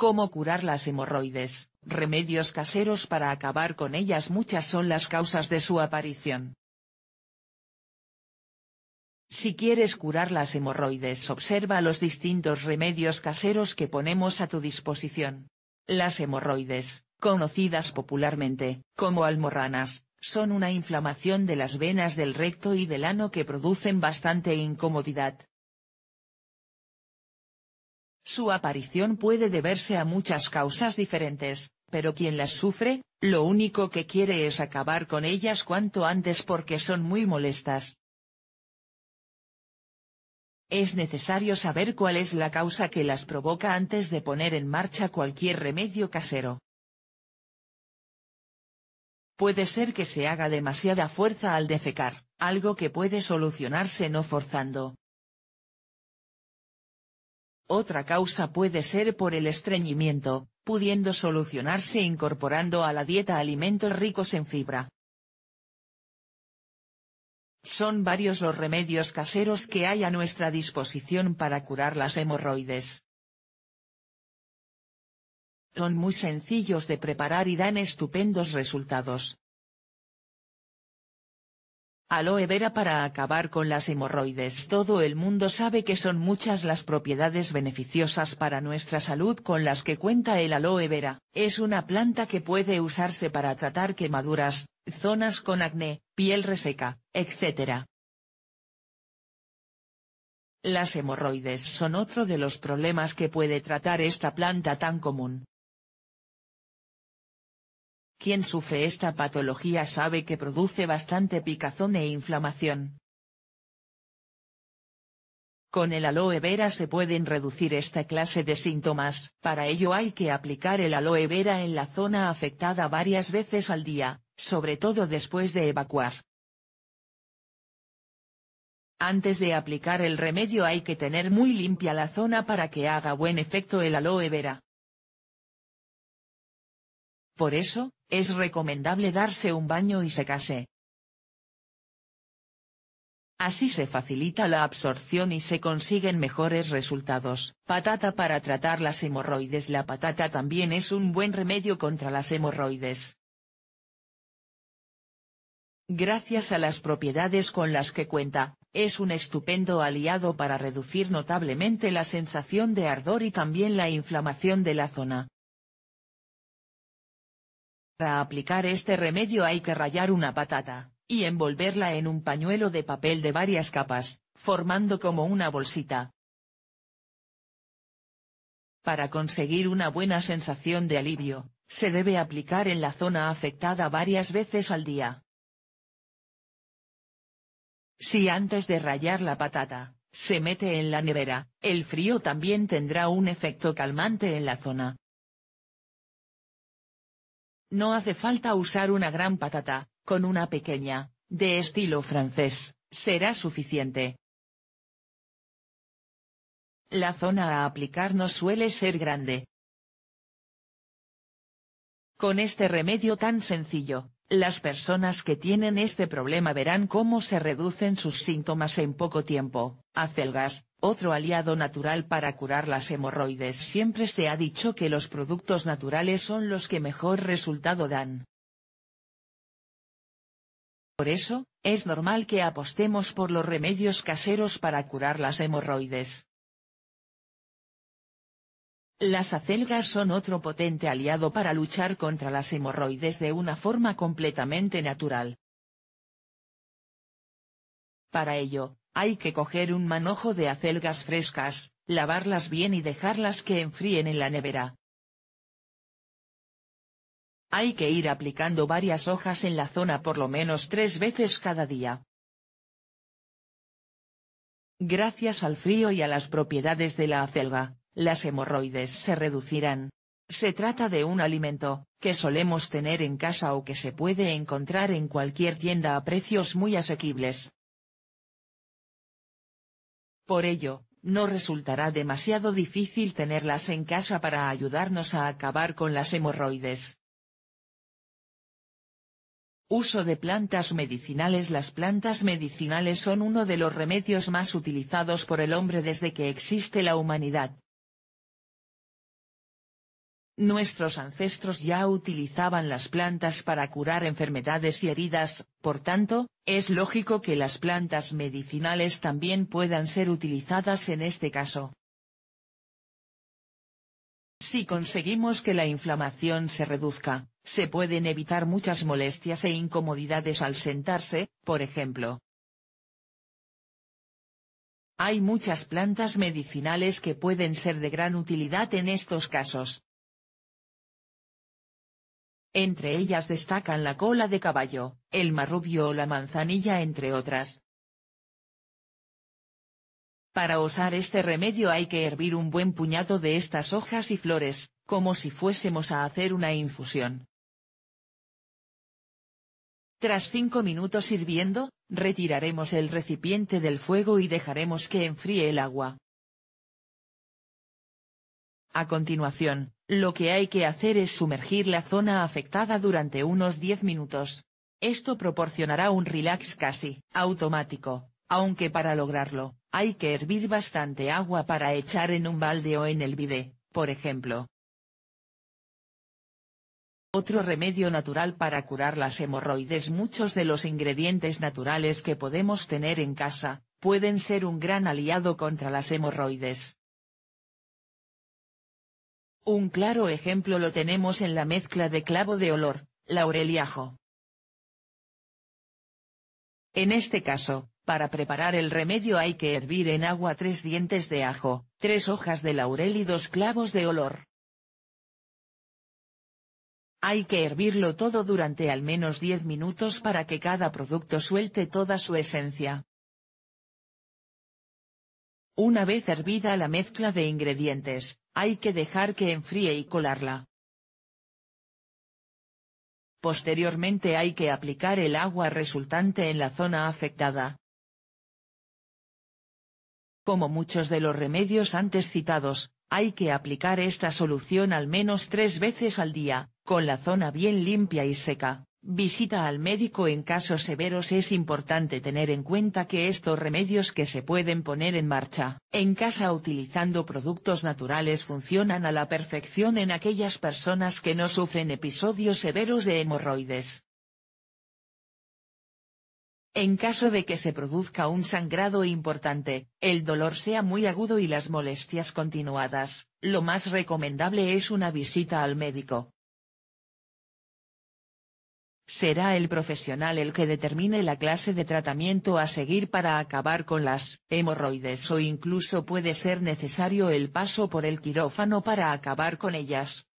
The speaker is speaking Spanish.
Cómo curar las hemorroides, remedios caseros para acabar con ellas Muchas son las causas de su aparición. Si quieres curar las hemorroides observa los distintos remedios caseros que ponemos a tu disposición. Las hemorroides, conocidas popularmente, como almorranas, son una inflamación de las venas del recto y del ano que producen bastante incomodidad, su aparición puede deberse a muchas causas diferentes, pero quien las sufre, lo único que quiere es acabar con ellas cuanto antes porque son muy molestas. Es necesario saber cuál es la causa que las provoca antes de poner en marcha cualquier remedio casero. Puede ser que se haga demasiada fuerza al defecar, algo que puede solucionarse no forzando, otra causa puede ser por el estreñimiento, pudiendo solucionarse incorporando a la dieta alimentos ricos en fibra. Son varios los remedios caseros que hay a nuestra disposición para curar las hemorroides. Son muy sencillos de preparar y dan estupendos resultados. Aloe vera para acabar con las hemorroides. Todo el mundo sabe que son muchas las propiedades beneficiosas para nuestra salud con las que cuenta el aloe vera. Es una planta que puede usarse para tratar quemaduras, zonas con acné, piel reseca, etc. Las hemorroides son otro de los problemas que puede tratar esta planta tan común. Quien sufre esta patología sabe que produce bastante picazón e inflamación. Con el aloe vera se pueden reducir esta clase de síntomas, para ello hay que aplicar el aloe vera en la zona afectada varias veces al día, sobre todo después de evacuar. Antes de aplicar el remedio hay que tener muy limpia la zona para que haga buen efecto el aloe vera. Por eso, es recomendable darse un baño y secarse. Así se facilita la absorción y se consiguen mejores resultados. Patata para tratar las hemorroides La patata también es un buen remedio contra las hemorroides. Gracias a las propiedades con las que cuenta, es un estupendo aliado para reducir notablemente la sensación de ardor y también la inflamación de la zona. Para aplicar este remedio hay que rayar una patata, y envolverla en un pañuelo de papel de varias capas, formando como una bolsita. Para conseguir una buena sensación de alivio, se debe aplicar en la zona afectada varias veces al día. Si antes de rayar la patata, se mete en la nevera, el frío también tendrá un efecto calmante en la zona, no hace falta usar una gran patata, con una pequeña, de estilo francés, será suficiente. La zona a aplicar no suele ser grande. Con este remedio tan sencillo, las personas que tienen este problema verán cómo se reducen sus síntomas en poco tiempo, Acelgas, otro aliado natural para curar las hemorroides. Siempre se ha dicho que los productos naturales son los que mejor resultado dan. Por eso, es normal que apostemos por los remedios caseros para curar las hemorroides. Las acelgas son otro potente aliado para luchar contra las hemorroides de una forma completamente natural. Para ello, hay que coger un manojo de acelgas frescas, lavarlas bien y dejarlas que enfríen en la nevera. Hay que ir aplicando varias hojas en la zona por lo menos tres veces cada día. Gracias al frío y a las propiedades de la acelga, las hemorroides se reducirán. Se trata de un alimento, que solemos tener en casa o que se puede encontrar en cualquier tienda a precios muy asequibles, por ello, no resultará demasiado difícil tenerlas en casa para ayudarnos a acabar con las hemorroides. Uso de plantas medicinales Las plantas medicinales son uno de los remedios más utilizados por el hombre desde que existe la humanidad. Nuestros ancestros ya utilizaban las plantas para curar enfermedades y heridas, por tanto, es lógico que las plantas medicinales también puedan ser utilizadas en este caso. Si conseguimos que la inflamación se reduzca, se pueden evitar muchas molestias e incomodidades al sentarse, por ejemplo. Hay muchas plantas medicinales que pueden ser de gran utilidad en estos casos. Entre ellas destacan la cola de caballo, el marrubio o la manzanilla entre otras. Para usar este remedio hay que hervir un buen puñado de estas hojas y flores, como si fuésemos a hacer una infusión. Tras cinco minutos hirviendo, retiraremos el recipiente del fuego y dejaremos que enfríe el agua. A continuación, lo que hay que hacer es sumergir la zona afectada durante unos 10 minutos. Esto proporcionará un relax casi automático, aunque para lograrlo, hay que hervir bastante agua para echar en un balde o en el bidé, por ejemplo. Otro remedio natural para curar las hemorroides Muchos de los ingredientes naturales que podemos tener en casa, pueden ser un gran aliado contra las hemorroides. Un claro ejemplo lo tenemos en la mezcla de clavo de olor, laurel y ajo. En este caso, para preparar el remedio hay que hervir en agua tres dientes de ajo, tres hojas de laurel y dos clavos de olor. Hay que hervirlo todo durante al menos 10 minutos para que cada producto suelte toda su esencia. Una vez hervida la mezcla de ingredientes, hay que dejar que enfríe y colarla. Posteriormente hay que aplicar el agua resultante en la zona afectada. Como muchos de los remedios antes citados, hay que aplicar esta solución al menos tres veces al día, con la zona bien limpia y seca. Visita al médico en casos severos Es importante tener en cuenta que estos remedios que se pueden poner en marcha, en casa utilizando productos naturales funcionan a la perfección en aquellas personas que no sufren episodios severos de hemorroides. En caso de que se produzca un sangrado importante, el dolor sea muy agudo y las molestias continuadas, lo más recomendable es una visita al médico será el profesional el que determine la clase de tratamiento a seguir para acabar con las hemorroides o incluso puede ser necesario el paso por el quirófano para acabar con ellas.